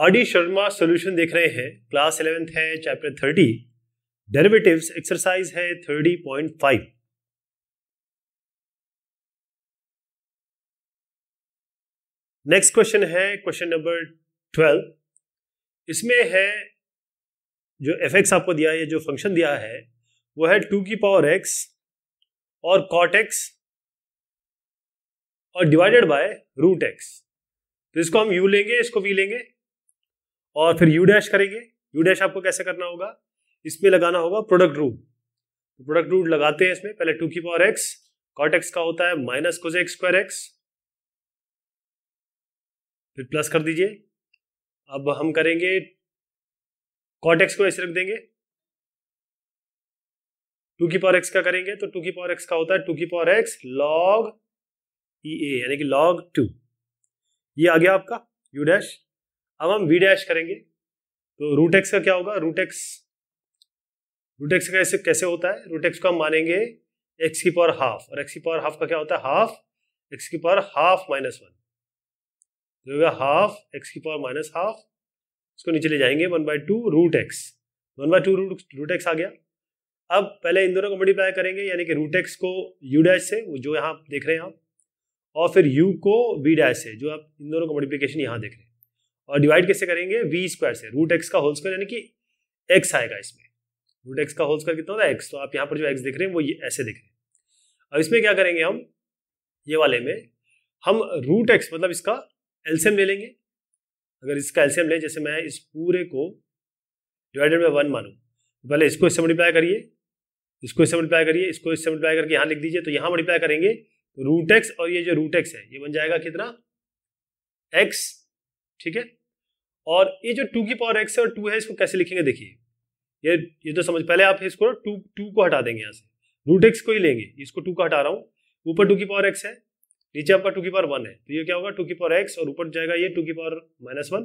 RD Sharma solution देख रहे हैं क्लास इलेवेंथ है चैप्टर थर्टी डेरिवेटिव्स एक्सरसाइज है thirty point five next question है क्वेश्चन नंबर ट्वेल्व इसमें है जो एफ एक्स आपको दिया है जो फंक्शन दिया है वो है टू की पावर एक्स और कॉट एक्स और डिवाइडेड बाय रूट एक्स तो इसको हम यू लेंगे इसको वी लेंगे और फिर यू डैश करेंगे यू डैश आपको कैसे करना होगा इसमें लगाना होगा प्रोडक्ट रूट प्रोडक्ट रूट लगाते हैं इसमें पहले टू की पावर एक्स कॉट एक्स का होता है माइनस एक्स स्क्वायर एक्स फिर प्लस कर दीजिए अब हम करेंगे कॉट एक्स को ऐसे रख देंगे टू की पावर एक्स का करेंगे तो टू की पावर एक्स का होता है टू की power x log e a यानी कि लॉग टू ये आ गया आपका यू डैश अब हम वी डैश करेंगे तो रूट एक्स का क्या होगा रूट एक्स रूट एक्स का कैसे होता है रूट एक्स को हम मानेंगे एक्स की पावर हाफ और एक्स की पावर हाफ का क्या होता है हाफ एक्स की पावर हाफ माइनस वन जो होगा हाफ एक्स की पावर माइनस हाफ इसको नीचे ले जाएंगे one by two root x one by two root root x आ गया अब पहले इन दोनों को मल्टीप्लाई करेंगे यानी कि रूट एक्स को यू डैश से वो जो यहाँ देख रहे हैं आप और फिर यू को वी डैश से जो आप इन दोनों का मल्टीप्लीकेशन यहाँ देख रहे हैं और डिवाइड कैसे करेंगे वी स्क्वायर से रूट एक्स का होल स्क्वायर यानी कि एक्स आएगा इसमें रूट एक्स का होल स्क्वायर कितना होता है एक्स तो आप यहाँ पर जो एक्स देख रहे हैं वो ये ऐसे दिख रहे हैं अब इसमें क्या करेंगे हम ये वाले में हम रूट एक्स मतलब इसका एल्सियम ले लेंगे अगर इसका एल्सियम लें जैसे मैं इस पूरे को डिवाइडेड बाई वन मानूँ पहले इसको इससे मल्टीप्लाई करिए इसको इससे मल्टीप्लाई करिए इसको इससे मल्टीप्लाई करके यहाँ लिख दीजिए तो यहाँ मल्टीप्लाई करेंगे तो रूट एक्स और ये जो रूट एक्स है ये बन जाएगा कितना एक्स ठीक है और ये जो टू की पावर एक्स है और टू है इसको कैसे लिखेंगे देखिए ये ये तो समझ पहले आप इसको टू टू को हटा देंगे यहाँ से रूट एक्स को ही लेंगे इसको टू का हटा रहा हूँ ऊपर टू की पावर एक्स है नीचे आपका टू की पावर वन है तो ये क्या होगा टू की पावर एक्स और ऊपर जाएगा ये टू की पावर माइनस वन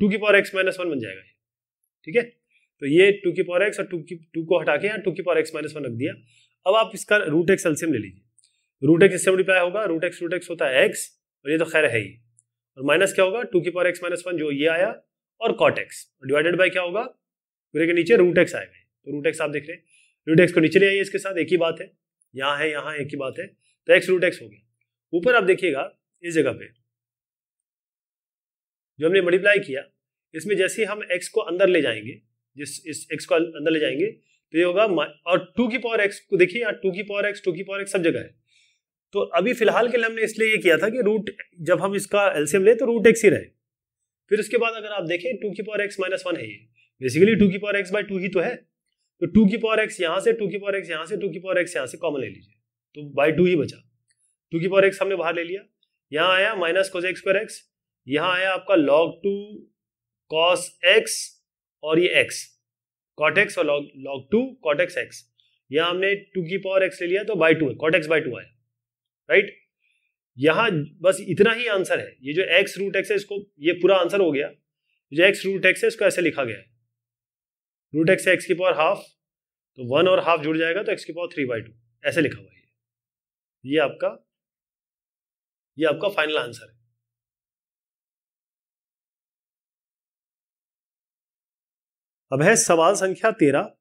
टू की पावर एक्स माइनस वन बन जाएगा ये ठीक है तो ये टू की पावर एक्स और टू की टू को हटा के यहाँ टू की पावर एक्स माइनस वन रख दिया अब आप इसका रूट एक्स एल्सियम ले लीजिए रूट एक्स इससे मल्टीप्लाई होगा रूट एक्स रूट एक्स होता है एक्स और ये तो खैर है ही और माइनस क्या होगा टू की पावर एक्स माइनस वन जो ये आया और कॉट एक्स डिवाइडेड बाय क्या होगा पूरे के नीचे रूट एक्स आएगा तो रूट एक्स आप देख रहे हैं रूट एक्स को नीचे ले आइए इसके साथ एक ही बात है यहाँ है यहाँ एक ही बात है तो एक्स रूट एक्स हो गया ऊपर आप देखिएगा इस जगह पे जो हमने मल्टीप्लाई किया इसमें जैसे हम एक्स को अंदर ले जाएंगे जिस इस एक्स को अंदर ले जाएंगे तो ये होगा और टू की पावर एक्स को देखिए यहाँ टू की पावर एक्स टू की पावर एक्स सब जगह है तो अभी फिलहाल के लिए हमने इसलिए ये किया था कि रूट जब हम इसका एल्सियम लें तो रूट एक्स ही रहे फिर उसके बाद अगर आप देखें टू की पावर एक्स माइनस वन है ये बेसिकली टू की पावर एक्स बाई टू ही तो है तो टू की पावर एक्स यहाँ से टू की पावर एक्स यहाँ से टू की पावर एक्स यहाँ से कॉमन ले लीजिए तो बाई टू ही बचा टू की पावर एक्स हमने बाहर ले लिया यहाँ आया माइनस कोज एक्स पर एक्स यहाँ आया आपका लॉग टू कॉस एक्स और ये एक्स कॉट एक्स और log log two cot x x यहाँ हमने टू की पावर एक्स ले लिया तो बाई टू है कॉट एक्स बाई टू आया राइट यहां हाँ। बस इतना ही आंसर है ये जो एक्स रूट एक्स है इसको ये पूरा आंसर हो गया जो एक्स रूट एक्स है इसको ऐसे लिखा गया है रूट एक्स एक्स की पावर हाफ तो वन और हाफ जुड़ जाएगा तो एक्स की पावर थ्री बाई टू ऐसे लिखा हुआ है ये आपका ये आपका फाइनल आंसर है अब है सवाल संख्या तेरह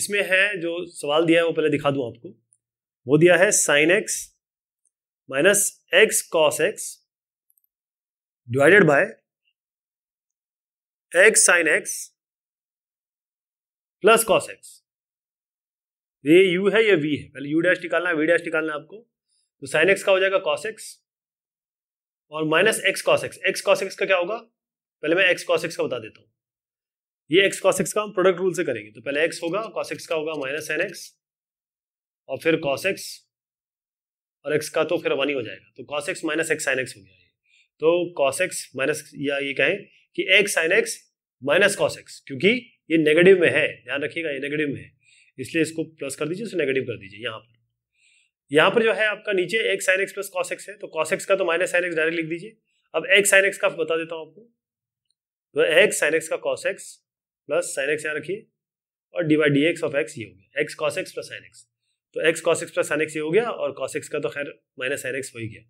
इसमें है जो सवाल दिया है वो पहले दिखा दूं आपको वो दिया है sine x minus x cos x divided by x sine x plus cos x ये u है ये v है पहले u डैश निकालना है v डैश निकालना है आपको तो साइन एक्स का हो जाएगा कॉस एक्स और minus x cos x x cos x का क्या होगा पहले मैं एक्स कॉस एक्स का बता देता हूँ ये एक्स कॉस एक्स का हम प्रोडक्ट रूल से करेंगे तो पहले एक्स होगा कॉस एक्स का होगा माइनस एन एक्स और फिर कॉस एक्स और एक्स का तो फिर वन ही हो जाएगा तो cos x minus x sine x हो गया ये तो कॉस एक्स माइनस या ये कहें कि x sine x minus cos x क्योंकि ये नेगेटिव में है ध्यान रखिएगा ये नेगेटिव में है इसलिए इसको प्लस कर दीजिए उसे नेगेटिव कर दीजिए यहाँ पर यहाँ पर जो है आपका नीचे x sine x plus cos x है तो कॉस एक्स का तो माइनस साइन एक्स डायरेक्ट लिख दीजिए अब एक्स साइन एक्स का बता देता हूँ आपको तो एक्स साइन एक्स का cos x plus sine x यहाँ रखिए और divide d x of x ये हो गया x cos x plus sine x तो x cos x plus sine x ये हो गया और कॉस एक्स का तो खैर माइनस एन एक्स हो ही गया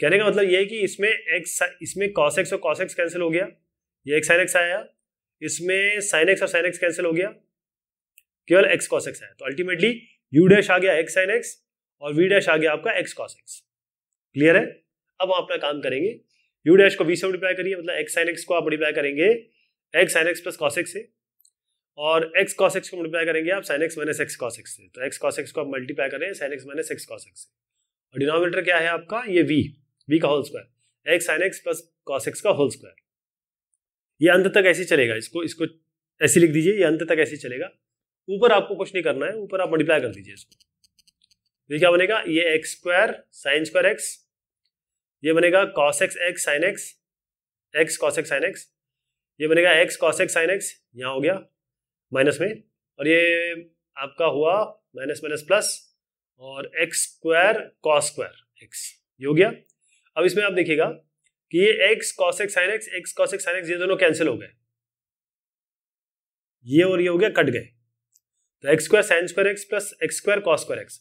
कहने का मतलब ये है कि इसमें एक्स इसमें कॉस एक्स और कॉस एक्स कैंसिल हो गया ये एक्स एन एक्स आया इसमें साइन एक्स और साइन एक्स कैंसिल हो गया केवल एक्स कॉस एक्स आया तो अल्टीमेटली यू डैश आ गया एक्स साइन एक्स और वी डैश आ गया आपका एक्स कॉस एक्स क्लियर है अब हम अपना काम करेंगे यू डैश को वी से मल्टीप्लाई करिए मतलब एक्स साइन एक्स को आप मल्टीप्लाई करेंगे x sine x plus cos x से और एक्स कॉस एक्स को मल्टीप्लाई करेंगे आप sine x minus x cos x से तो एक्स कॉस एक्स को आप मल्टीप्लाई करें sine x minus x cos x से और डिनोमिनेटर क्या है आपका ये वी वी का whole square x sine x plus cos x का होल स्क्वायर ये अंत तक ऐसे चलेगा इसको इसको ऐसे लिख दीजिए ये अंत तक ऐसे चलेगा ऊपर आपको कुछ नहीं करना है ऊपर आप मल्टीप्लाई कर दीजिए इसको ये क्या बनेगा ये x square sine square x ये बनेगा cos x x sine x x cos x sine x ये बनेगा x cos x sine x यहाँ हो गया माइनस में और ये आपका हुआ माइनस माइनस प्लस और x square cos square x ये हो गया अब इसमें आप देखिएगा कि ये x cos x sine x x cos x sine x ये दोनों कैंसिल हो गए ये और ये हो गया कट गए तो x square sine square x plus x square cos square x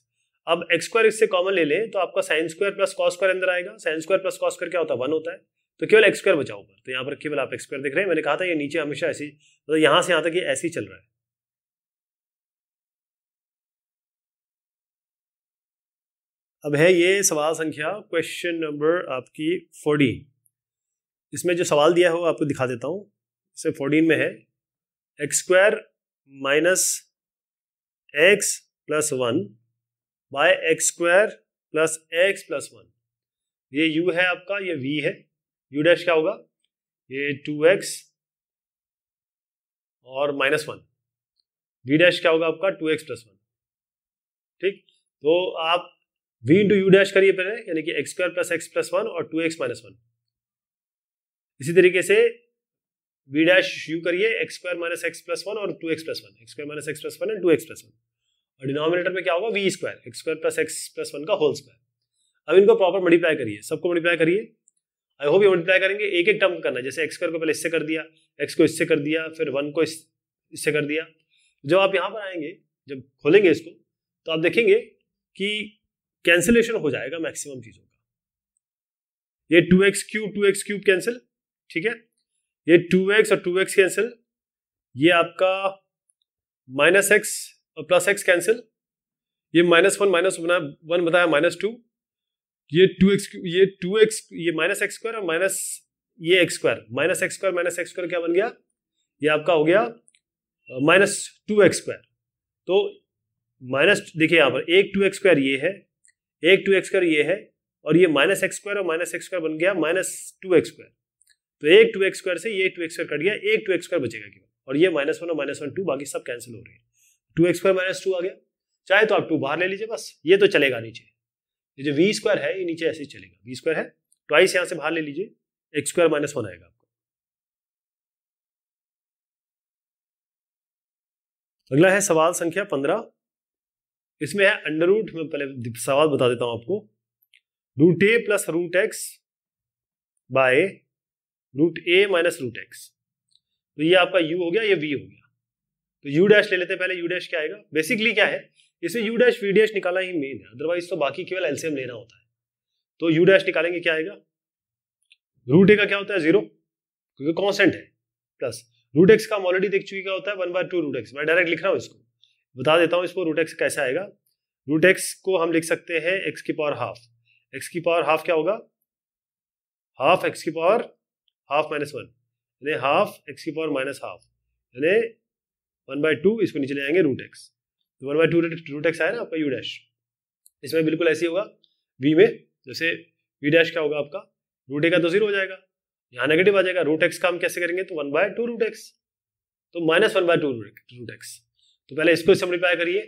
अब एक्स स्क्वायर इससे कॉमन ले लें तो आपका sine square plus cos square अंदर आएगा sine square plus cos square क्या होता है वन होता है तो केवल एक्स स्क्वायर बचा ऊपर तो यहाँ पर केवल आप एक्स स्क्वायर देख रहे हैं मैंने कहा था ये नीचे हमेशा ऐसी मतलब तो यहाँ से यहाँ तक ये ऐसे ही चल रहा है अब है ये सवाल संख्या क्वेश्चन नंबर आपकी फोर्टीन इसमें जो सवाल दिया है वो आपको दिखा देता हूँ इसमें फोर्टीन में है x square minus x plus one by x square plus x plus one ये u है आपका ये v है यू डैश क्या होगा ये टू एक्स और माइनस वन वी डैश क्या होगा आपका टू एक्स प्लस वन ठीक तो आप वी इंटू यू डैश करिए पहले यानी कि x square plus x plus one और टू एक्स माइनस वन इसी तरीके से वी डैश यू करिए x square minus x plus one और two x plus one x square minus x plus one and two x plus one और denominator में क्या होगा v square x square plus x plus one का whole square अब इनको proper multiply करिए सबको मल्टीप्लाई करिए आई होप ये मल्टीप्लाई करेंगे एक एक टर्म करना जैसे एक्स को पहले इससे कर दिया एक्स को इससे कर दिया फिर वन को इससे कर दिया जब आप यहाँ पर आएंगे जब खोलेंगे इसको तो आप देखेंगे कि कैंसिलेशन हो जाएगा मैक्सिमम चीज़ों का ये two x cube two x cube cancel ठीक है ये टू एक्स और टू एक्स कैंसिल ये आपका माइनस एक्स और प्लस एक्स कैंसिल ये माइनस वन माइनस वन बताया माइनस टू ये टू एक्स ये टू एक्स ये माइनस एक्स स्क्वायर और माइनस ये x square minus x square minus x square क्या बन गया ये आपका हो गया माइनस टू एक्स स्क्वायर तो माइनस देखिए यहाँ पर एक टू एक्स स्क्वायर ये है एक टू एक्स स्क्वायर ये है और ये माइनस एक्स स्क्वायर और माइनस एक्स स्क्वायर बन गया माइनस टू एक्स स्क्वायर तो एक टू एक्स स्क्वायर से ये टू एक्स स्क्वायर कट गया एक टू एक्स स्क्वायर बचेगा केवल और ये माइनस वन और माइनस वन टू बाकी सब कैंसिल हो रहे हैं two x square minus two आ गया चाहे तो आप टू बाहर ले लीजिए बस ये तो चलेगा नीचे ये जो वी स्क्वायर है ये नीचे ऐसे ही चलेगा वी स्क्वायर है ट्वाइस यहाँ से बाहर ले लीजिए एक्स स्क्वायर माइनस वन आएगा आपको अगला है सवाल संख्या पंद्रह इसमें है अंडर रूट मैं पहले सवाल बता देता हूँ आपको root a plus root x by root a minus root x तो ये आपका यू हो गया ये वी हो गया तो यू डैश ले लेते हैं पहले यू डैश क्या आएगा बेसिकली क्या है इसमें यू डैश वी डैश निकालना ही मेन है अदरवाइज तो बाकी केवल एलसीएम लेना होता है तो यू डैश निकालेंगे क्या आएगा रूट ए का क्या होता है जीरो क्योंकि कॉन्सेंट है प्लस रूट एक्स का हम ऑलरेडी देख चुकी क्या होता है one by two root x मैं डायरेक्ट लिख रहा हूँ इसको बता देता हूँ इसको रूट एक्स कैसे आएगा रूट एक्स को हम लिख सकते हैं एक्स की पावर हाफ एक्स की पावर हाफ क्या होगा हाफ एक्स की पावर हाफ माइनस वन यानी हाफ एक्स की पावर माइनस हाफ यानी वन बाय टू इसको नीचे ले आएंगे रूट एक्स तो one by two two tax आया ना आपका यू डैश इसमें बिल्कुल ऐसे होगा वी में जैसे वी डैश क्या होगा आपका रूट ए का तो जीरो हो जाएगा यहाँ नेगेटिव आ जाएगा रूट एक्स का हम कैसे करेंगे तो one by two root x तो minus one by two root x तो पहले इसको सिंप्लीफाई करिए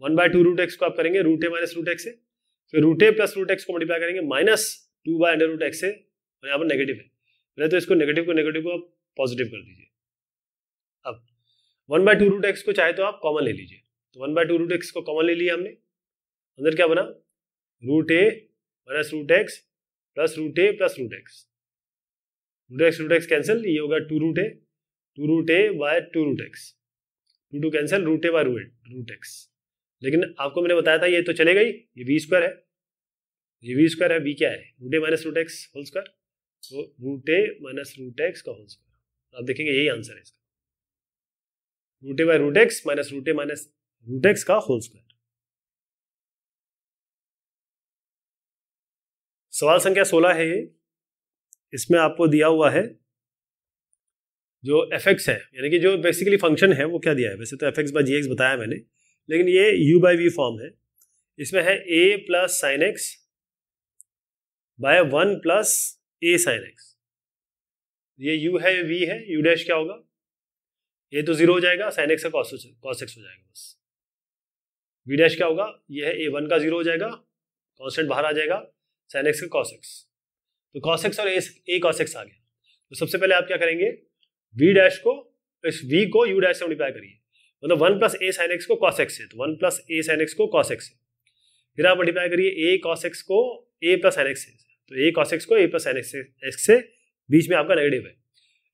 one by two root x को आप करेंगे root a minus root x से फिर root a plus root x को मल्टीप्लाई करेंगे minus two by under root x से और यहाँ पर नेगेटिव है पहले तो इसको नेगेटिव को नेगेटिव को आप पॉजिटिव कर दीजिए अब one by two root x को चाहे तो आप कॉमन ले लीजिए तो one by two root x को कॉमन ले लिया हमने अंदर क्या बना root a minus root x plus root a plus root x root x root x cancel ये होगा two root a two root a by two root x two two cancel root a by root root x लेकिन आपको मैंने बताया था ये तो चले गई ये वी स्क्वायर है ये वी स्क्वायर है वी क्या है root a minus root x whole square तो root a minus root x का होल स्क्वायर आप देखेंगे यही आंसर है इसका root a by root x minus root a minus root x का होल स्क्वायर सवाल संख्या सोलह है ये इसमें आपको दिया हुआ है जो एफ एक्स है यानी कि जो बेसिकली फंक्शन है वो क्या दिया है वैसे तो f x by g x बताया मैंने लेकिन ये यू बाई वी फॉर्म है इसमें है a plus sine x by one plus a sine x ये यू है वी है यू डैश क्या होगा ए तो जीरो हो जाएगा साइन एक्स का कॉस एक्स हो जाएगा बस वी डैश क्या होगा यह है ए वन का जीरो हो जाएगा कॉन्स्टेंट बाहर आ जाएगा साइन एक्स का कॉस एक्स तो कॉसेक्स और ए कॉसेक्स आ गया तो सबसे पहले आप क्या करेंगे वी डैश को इस वी को यू डैश से मल्टीप्लाई करिए मतलब one plus a sine x को कॉसेक्स है तो one plus a sine x को कॉसेक्स है फिर आप मल्टीप्लाई करिए ए कॉस एक्स को ए प्लस साइन एक्स से तो ए कॉसेक्स को a plus sine x x से बीच में आपका नेगेटिव है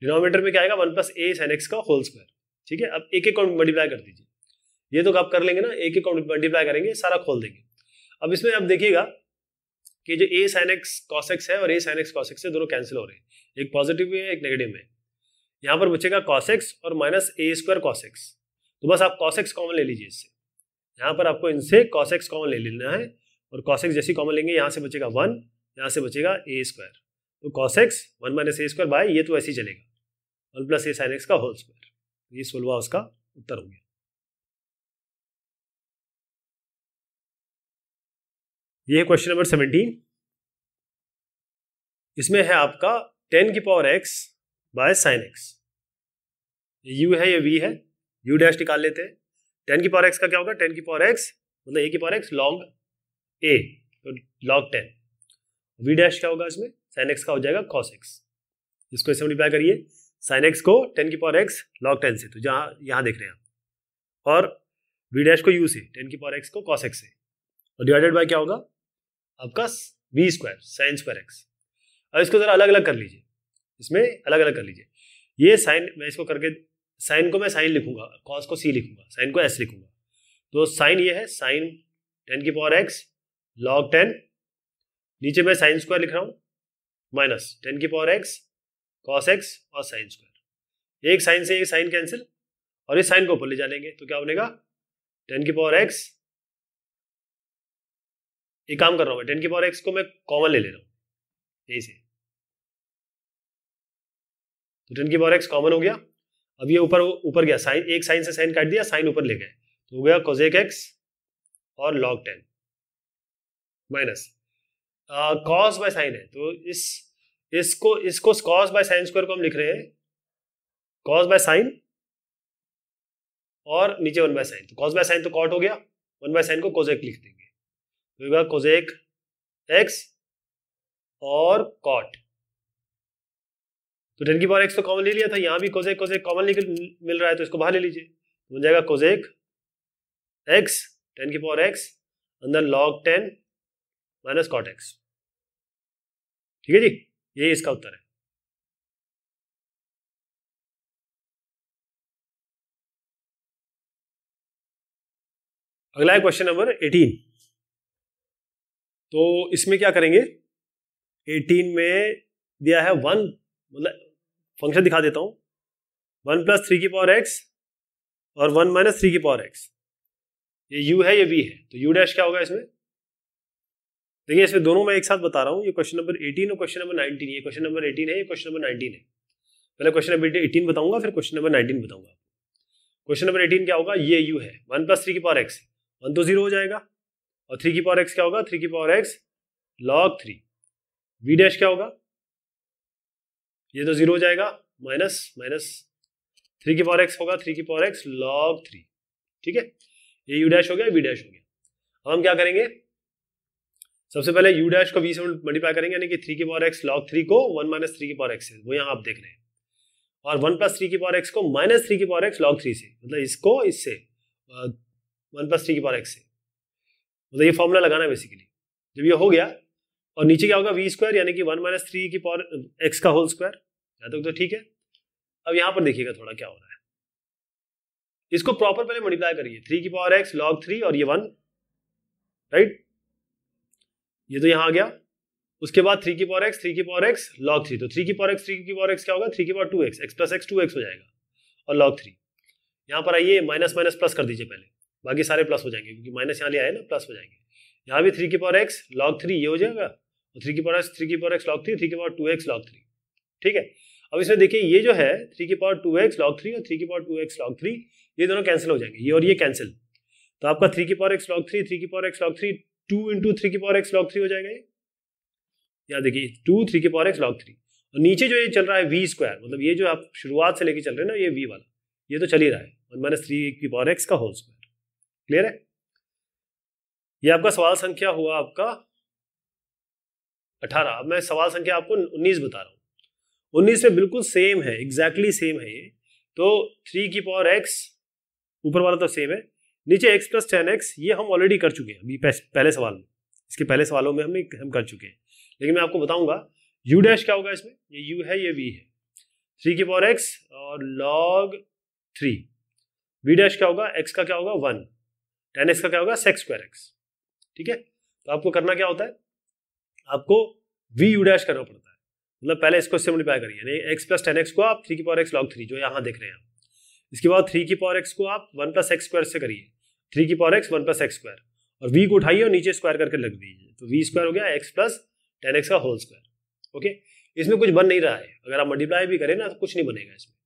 डिनोमीटर में क्या आएगा one plus a sine x का होल स्क्वायर ठीक है अब एक एक को मल्टीप्लाई कर दीजिए ये तो आप कर लेंगे ना एक एक मल्टीप्लाई करेंगे सारा खोल देंगे अब इसमें आप देखिएगा कि जो ए साइन एक्स कॉसेक्स है और ए साइन एक्स कॉसेक्स है दोनों कैंसिल हो रहे हैं एक पॉजिटिव में है एक नेगेटिव में यहाँ पर बचेगा कॉसेक्स और माइनस ए स्क्वायर कॉसेक्स तो बस आप कॉसेक्स कॉमन ले लीजिए इससे यहाँ पर आपको इनसे कॉसेक्स कॉमन ले लेना है और कॉसेक्स जैसी कॉमन लेंगे यहाँ से बचेगा वन यहाँ से बचेगा ए स्क्वायर तो cos x one minus a square by ये तो ऐसे ही चलेगा one plus a sine x का होल स्क्वायर ये सोलवा उसका उत्तर हो गया ये क्वेश्चन नंबर सेवनटीन इसमें है आपका टेन की power x by sine x u है या वी है यू डैश निकाल लेते हैं टेन की पावर एक्स का क्या होगा टेन की पावर एक्स मतलब ए की पावर एक्स लॉन्ग ए तो लॉग टेन वी डैश क्या होगा इसमें साइन एक्स का हो जाएगा कॉस एक्स इसको ऐसे मल्टीप्लाई करिए साइन एक्स को टेन की पावर एक्स लॉग टेन से तो जहाँ यहाँ देख रहे हैं आप और वी डैश को यू से टेन की पावर एक्स को कॉस एक्स से और डिवाइडेड बाय क्या होगा आपका v square sine square x अब इसको ज़रा अलग अलग कर लीजिए इसमें अलग अलग कर लीजिए ये साइन मैं इसको करके साइन को मैं साइन लिखूंगा कॉस को सी लिखूंगा साइन को एस लिखूंगा तो साइन ये है साइन टेन की पावर एक्स लॉग टेन नीचे मैं साइन स्क्वायर लिख रहा हूँ माइनस टेन की पावर एक्स कॉस एक्स और साइन स्क्वायर एक साइन से एक साइन कैंसिल और इस साइन को ऊपर ले जाएंगे तो क्या बनेगा टेन की पावर एक्स ये काम कर रहा हूँ मैं टेन की पावर एक्स को मैं कॉमन ले ले रहा हूँ यही से तो टेन की पावर एक्स कॉमन हो गया अब ये ऊपर ऊपर गया साइन एक साइन से साइन काट दिया साइन ऊपर ले गए तो हो गया कोजेक एक्स और log ten minus cos by sine है तो इस इसको इसको कॉस बाय साइन स्क्वायर को हम लिख रहे हैं कॉस बाय साइन और नीचे वन बाय साइन तो कॉस बाय साइन तो कॉट हो गया वन बाय साइन को कोजेक लिख देंगे तो कोजेक एक्स और कॉट तो टेन की पावर एक्स तो कॉमन ले लिया था यहां भी कोजेक कोजेक कॉमन मिल रहा है तो इसको बाहर ले लीजिए तो बन जाएगा कोजेक एक्स टेन की पावर एक्स अंदर log ten minus cot x ठीक है जी यही इसका उत्तर है अगला है क्वेश्चन नंबर एटीन तो इसमें क्या करेंगे 18 में दिया है वन मतलब फंक्शन दिखा देता हूं वन प्लस थ्री की पावर एक्स और वन माइनस थ्री की पावर एक्स ये यू है ये वी है तो यू डैश क्या होगा इसमें देखिए इसमें दोनों मैं एक साथ बता रहा हूँ ये क्वेश्चन नंबर 18 और क्वेश्चन नंबर 19 ये क्वेश्चन नंबर 18 है ये क्वेश्चन नंबर 19 है पहले क्वेश्चन नंबर 18 बताऊंगा फिर क्वेश्चन नंबर 19 बताऊंगा क्वेश्चन नंबर 18 क्या होगा ये यू है वन प्लस थ्री की पावर एक्स वन तो जीरो हो जाएगा और थ्री की पावर एक्स क्या होगा थ्री की power x log three v dash क्या होगा ये तो जीरो हो जाएगा माइनस माइनस थ्री की पावर एक्स होगा थ्री की पावर एक्स लॉग थ्री ठीक है ये यू डैश हो गया वी डैश हो गया अब हम क्या करेंगे सबसे पहले यू डैश को वी से मल्टीप्लाई करेंगे यानी कि थ्री की पावर एक्स लॉग थ्री को वन माइनस थ्री की पावर एक्स से वो यहाँ आप देख रहे हैं और वन प्लस थ्री की पावर एक्स को माइनस थ्री की पावर एक्स लॉग थ्री से मतलब इसको इससे वन प्लस थ्री की पावर एक्स से मतलब ये फॉर्मूला लगाना है बेसिकली जब ये हो गया और नीचे क्या होगा वी स्क्वायर यानी कि वन माइनस थ्री की पावर एक्स का होल स्क्वायर यहाँ तक तो ठीक है अब यहाँ पर देखिएगा थोड़ा क्या हो रहा है इसको प्रॉपर पहले मल्टीप्लाई करिए थ्री की पावर एक्स लॉग थ्री और ये वन राइट ये तो यहाँ आ गया उसके बाद थ्री की पावर एक्स थ्री की पावर एक्स लॉग थ्री तो थ्री की पावर एक्स थ्री की पावर एक्स क्या होगा थ्री की power two x x plus x two x हो जाएगा और लॉग थ्री यहाँ पर आइए माइनस माइनस प्लस कर दीजिए पहले बाकी सारे प्लस हो जाएंगे क्योंकि माइनस यहाँ ले आए ना प्लस हो जाएंगे यहाँ भी थ्री की पावर एक्स लॉग थ्री ये हो जाएगा और थ्री की पावर थ्री की power x log three three की power two x log three ठीक है अब इसमें देखिए ये जो है थ्री की power two x log three और थ्री की power two x log three ये दोनों कैंसिल हो जाएंगे ये और ये कैंसिल तो आपका थ्री की power x log three three की power x log three two into three की पावर एक्स लॉग थ्री हो जाएगा ये यहाँ देखिए टू थ्री की पावर एक्स लॉग थ्री और नीचे जो ये चल रहा है वी स्क्वायर मतलब ये जो आप शुरुआत से लेके चल रहे हैं ना ये वी वाला ये तो चल ही रहा है और माइनस थ्री की पावर एक्स का होल स्क्वायर क्लियर है ये आपका सवाल संख्या हुआ आपका अठारह अब मैं सवाल संख्या आपको उन्नीस बता रहा हूं उन्नीस में बिल्कुल सेम है एग्जैक्टली exactly सेम है ये तो थ्री की पावर एक्स ऊपर वाला तो सेम है नीचे एक्स प्लस टेन एक्स ये हम ऑलरेडी कर चुके हैं अभी पहले सवाल में इसके पहले सवालों में हमने हम कर चुके हैं लेकिन मैं आपको बताऊंगा यू डैश क्या होगा इसमें ये यू है ये वी है थ्री की पावर एक्स और लॉग थ्री वी डैश क्या होगा एक्स का क्या होगा वन टेन एक्स का क्या होगा सेक्स स्क्वायर एक्स ठीक है तो आपको करना क्या होता है आपको वी यू डैश करना पड़ता है मतलब पहले इसको सिम्प्लीफाई करिए यानी एक्स प्लस टेन एक्स को आप थ्री की पावर एक्स लॉग थ्री जो यहाँ देख रहे हैं आप इसके बाद थ्री की पावर एक्स को आप वन प्लस एक्स स्क्वायर से करिए थ्री की power x one plus x square और वी को उठाइए और नीचे स्क्वायर करके लग दीजिए तो वी स्क्वायर हो गया एक्स प्लस टेन एक्स का होल स्क्वायर ओके इसमें कुछ बन नहीं रहा है अगर आप मल्टीप्लाई भी करें ना तो कुछ नहीं बनेगा इसमें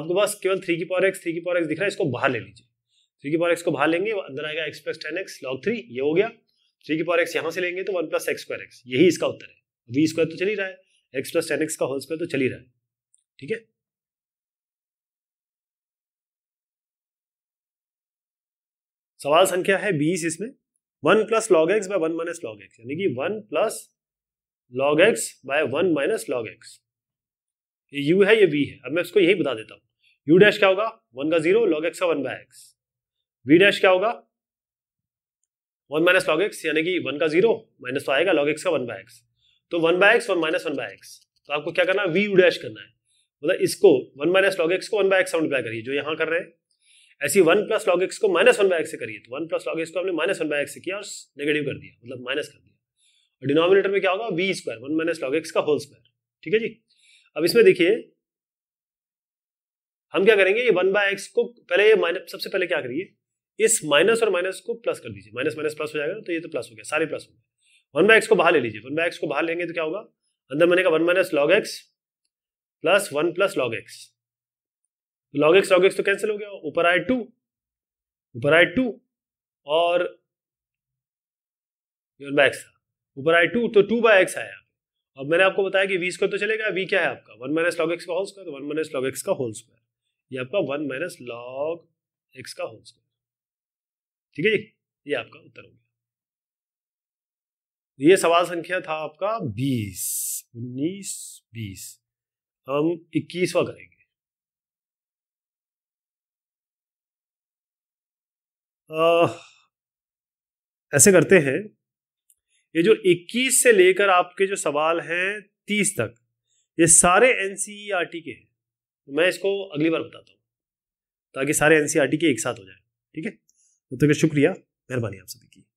आपको बस केवल थ्री की पावर एक्स थ्री की पावर एक्स दिख रहा है इसको बाहर ले लीजिए थ्री की पावर एक्स को बाहर लेंगे अंदर आएगा x plus ten x log three ये हो गया थ्री की पावर एक्स यहाँ से लेंगे तो one plus x square x यही इसका उत्तर है वी स्क्वायर तो चल ही रहा है एक्स प्लस टेन एक्स का होल स्क्वायर तो चल ही रहा है ठीक है सवाल संख्या है बीस इसमें one plus log x by one minus log x यानी कि one plus log x by one minus log x ये यू है ये वी है अब मैं इसको यही बता देता हूँ यू डैश क्या होगा वन का जीरो लॉग एक्स का one by x v dash क्या होगा वन माइनस लॉग एक्स यानी कि वन का जीरो माइनस तो आएगा लॉग एक्स का वन बाय एक्स तो one by x one minus one by x तो आपको क्या करना है वी डैश करना है मतलब इसको वन माइनस लॉग एक्स को वन बाय एक्स मल्टीप्लाई करिए जो यहाँ कर रहे हैं ऐसी वन प्लस लॉग एक्स को माइनस वन बाय एक्स से करिए तो वन प्लस लॉग एक्स को हमने माइनस वन बाय एक्स से किया और नेगेटिव कर दिया मतलब माइनस कर दिया और डिनोमिनेटर में क्या होगा v square one minus log x का होल स्क्वायर ठीक है जी अब इसमें देखिए हम क्या करेंगे ये वन बाय एक्स को पहले ये माइनस सबसे पहले क्या करिए इस माइनस और माइनस को प्लस कर दीजिए माइनस माइनस प्लस हो जाएगा तो ये तो प्लस हो गया सारे प्लस हो गए वन बाय एक्स को बाहर ले लीजिए वन बाय एक्स को बाहर लेंगे तो क्या होगा अंदर मैंने कहा one minus log x plus one plus log x log x log x तो कैंसिल हो गया ऊपर आए टू ऊपर आए टू और वन बाय एक्स था ऊपर आए टू तो टू बाय एक्स आया अब मैंने आपको बताया कि वी स्क्वायर तो चलेगा वी क्या है आपका वन माइनस लॉग एक्स का whole square one minus log x का होल स्क्वायर ये आपका वन माइनस लॉग एक्स का होल स्क्वायर ठीक है जी ये आपका उत्तर हो गया ये सवाल संख्या था आपका बीस उन्नीस बीस हम इक्कीसवा करेंगे आ, ऐसे करते हैं ये जो 21 से लेकर आपके जो सवाल हैं 30 तक ये सारे एन e के हैं मैं इसको अगली बार बताता हूँ ताकि सारे एन e के एक साथ हो जाए ठीक है तो तक शुक्रिया मेहरबानी आप सभी की